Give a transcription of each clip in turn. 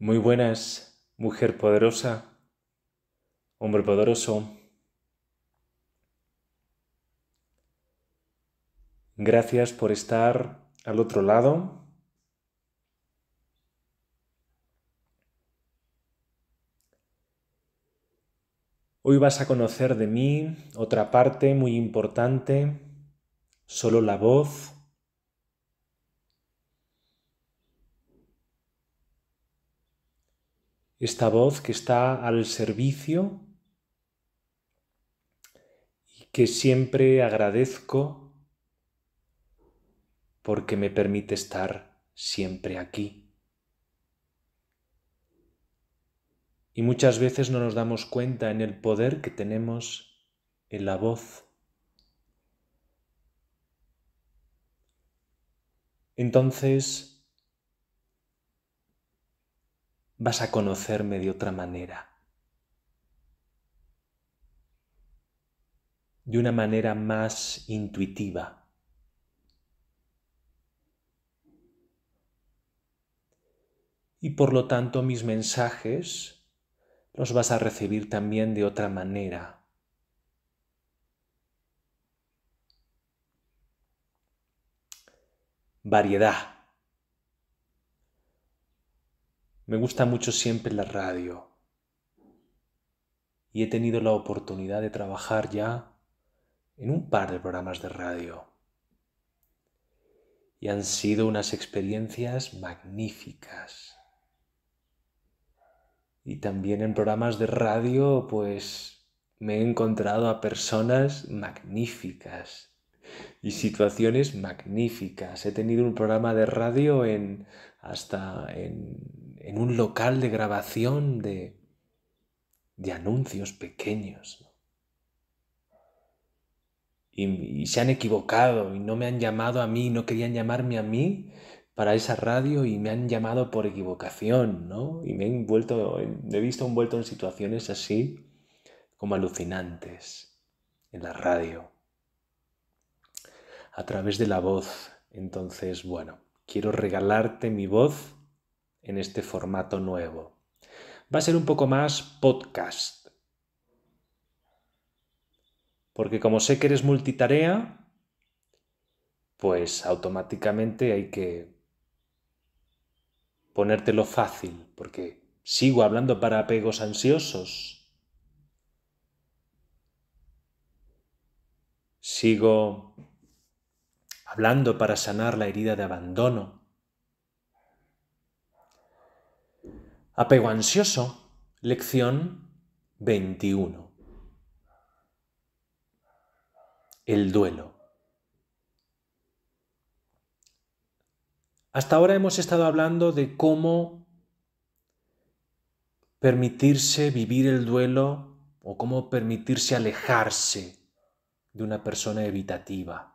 Muy buenas, mujer poderosa, hombre poderoso. Gracias por estar al otro lado. Hoy vas a conocer de mí otra parte muy importante, solo la voz esta voz que está al servicio y que siempre agradezco porque me permite estar siempre aquí. Y muchas veces no nos damos cuenta en el poder que tenemos en la voz. Entonces, vas a conocerme de otra manera. De una manera más intuitiva. Y por lo tanto mis mensajes los vas a recibir también de otra manera. variedad. Me gusta mucho siempre la radio. Y he tenido la oportunidad de trabajar ya en un par de programas de radio. Y han sido unas experiencias magníficas. Y también en programas de radio, pues me he encontrado a personas magníficas y situaciones magníficas. He tenido un programa de radio en hasta en en un local de grabación de, de anuncios pequeños. Y, se han equivocado y no me han llamado a mí, no querían llamarme a mí para esa radio y me han llamado por equivocación, ¿no? Y me he, me he visto envuelto en situaciones así como alucinantes en la radio, a través de la voz. Entonces, bueno, quiero regalarte mi voz en este formato nuevo. Va a ser un poco más podcast. Porque como sé que eres multitarea, pues automáticamente hay que ponértelo fácil, porque sigo hablando para apegos ansiosos. Sigo hablando para sanar la herida de abandono. Apego ansioso, lección 21. El duelo. Hasta ahora hemos estado hablando de cómo permitirse vivir el duelo o cómo permitirse alejarse de una persona evitativa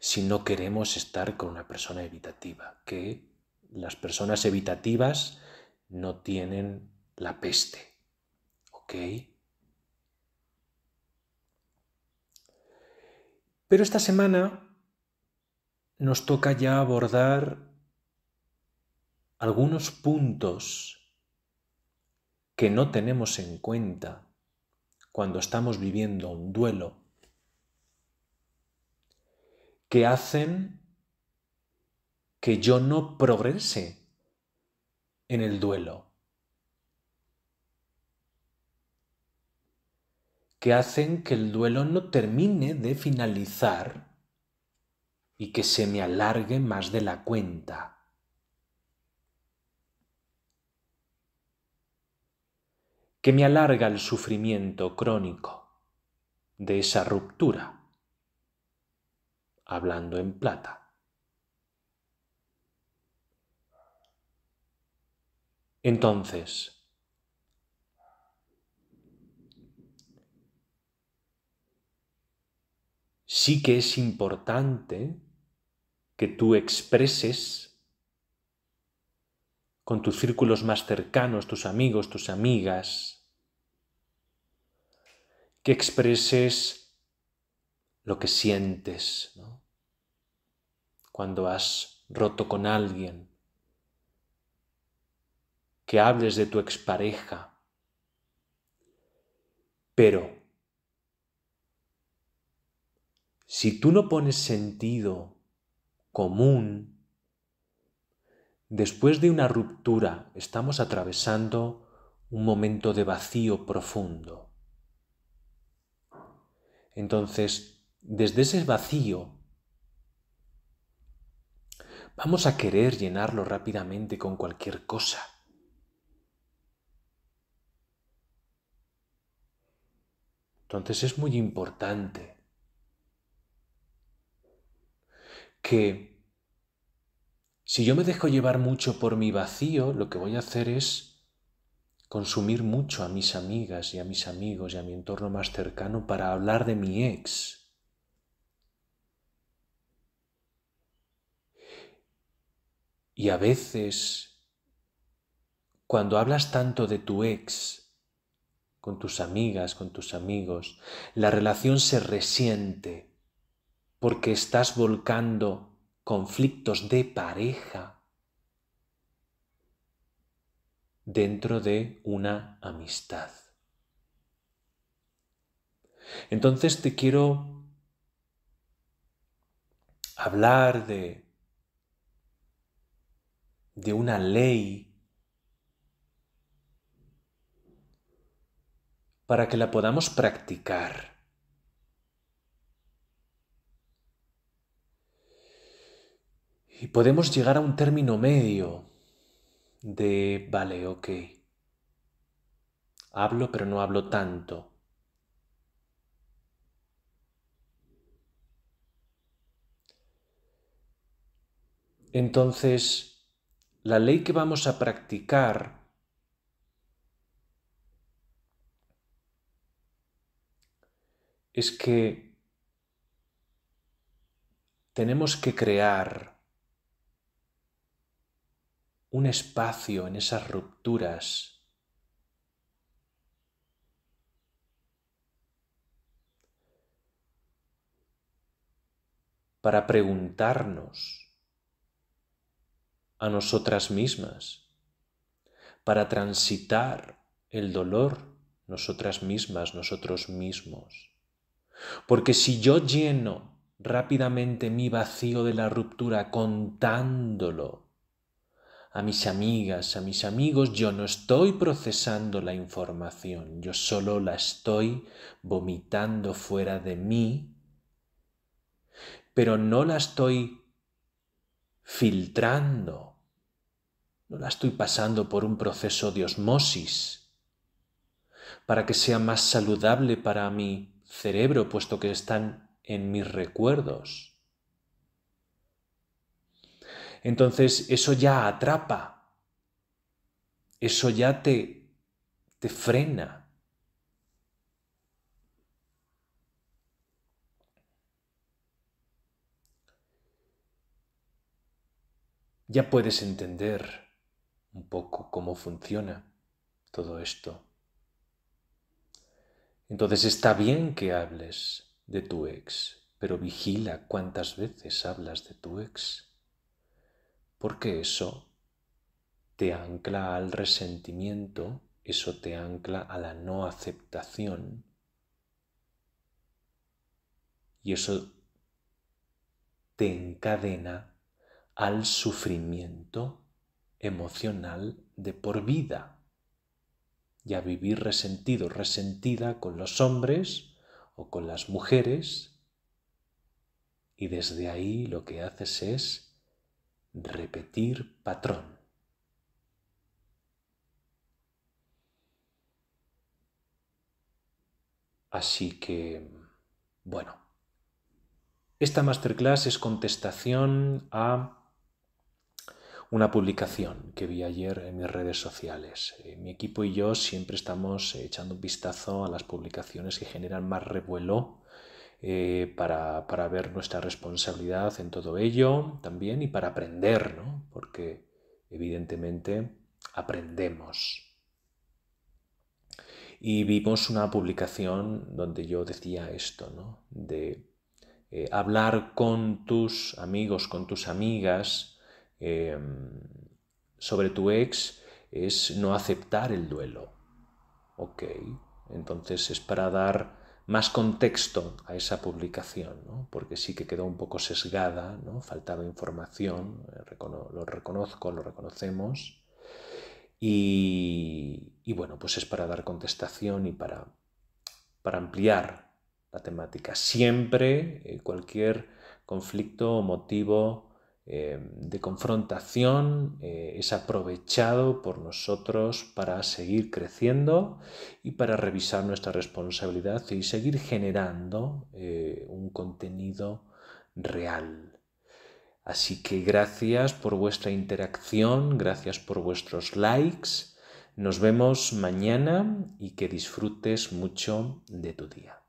si no queremos estar con una persona evitativa, que las personas evitativas no tienen la peste. ¿Ok? Pero esta semana nos toca ya abordar algunos puntos que no tenemos en cuenta cuando estamos viviendo un duelo que hacen que yo no progrese en el duelo, que hacen que el duelo no termine de finalizar y que se me alargue más de la cuenta. que me alarga el sufrimiento crónico de esa ruptura, hablando en plata. Entonces, sí que es importante que tú expreses con tus círculos más cercanos, tus amigos, tus amigas, que expreses lo que sientes cuando has roto con alguien, que hables de tu expareja. Pero si tú no pones sentido común, después de una ruptura estamos atravesando un momento de vacío profundo. Entonces, desde ese vacío, vamos a querer llenarlo rápidamente con cualquier cosa. Entonces es muy importante que si yo me dejo llevar mucho por mi vacío, lo que voy a hacer es consumir mucho a mis amigas y a mis amigos y a mi entorno más cercano para hablar de mi ex. Y a veces, cuando hablas tanto de tu ex, con tus amigas, con tus amigos, la relación se resiente porque estás volcando conflictos de pareja dentro de una amistad. Entonces te quiero hablar de, de una ley para que la podamos practicar. Y podemos llegar a un término medio de, vale, ok, hablo pero no hablo tanto. Entonces, la ley que vamos a practicar es que tenemos que crear un espacio en esas rupturas para preguntarnos a nosotras mismas, para transitar el dolor nosotras mismas, nosotros mismos. Porque si yo lleno rápidamente mi vacío de la ruptura contándolo a mis amigas, a mis amigos, yo no estoy procesando la información, yo solo la estoy vomitando fuera de mí, pero no la estoy filtrando, no la estoy pasando por un proceso de osmosis para que sea más saludable para mí cerebro, puesto que están en mis recuerdos. Entonces eso ya atrapa, eso ya te, te frena. Ya puedes entender un poco cómo funciona todo esto. Entonces está bien que hables de tu ex, pero vigila cuántas veces hablas de tu ex, porque eso te ancla al resentimiento, eso te ancla a la no aceptación y eso te encadena al sufrimiento emocional de por vida y a vivir resentido, resentida con los hombres o con las mujeres. Y desde ahí lo que haces es repetir patrón. Así que, bueno, esta masterclass es contestación a una publicación que vi ayer en mis redes sociales. Eh, mi equipo y yo siempre estamos eh, echando un vistazo a las publicaciones que generan más revuelo eh, para, ver nuestra responsabilidad en todo ello también y para aprender, ¿no? porque evidentemente aprendemos. Y vimos una publicación donde yo decía esto, ¿no? de hablar con tus amigos, con tus amigas, Em, sobre tu ex es no aceptar el duelo. Ok, entonces es para dar más contexto a esa publicación, porque sí que quedó un poco sesgada, ¿no? faltaba información, eh, lo reconozco, lo reconocemos. Y, bueno, pues es para dar contestación y para, para ampliar la temática. Siempre eh, cualquier conflicto o motivo eh, de confrontación eh, es aprovechado por nosotros para seguir creciendo y para revisar nuestra responsabilidad y seguir generando eh, un contenido real. Así que gracias por vuestra interacción, gracias por vuestros likes. Nos vemos mañana y que disfrutes mucho de tu día.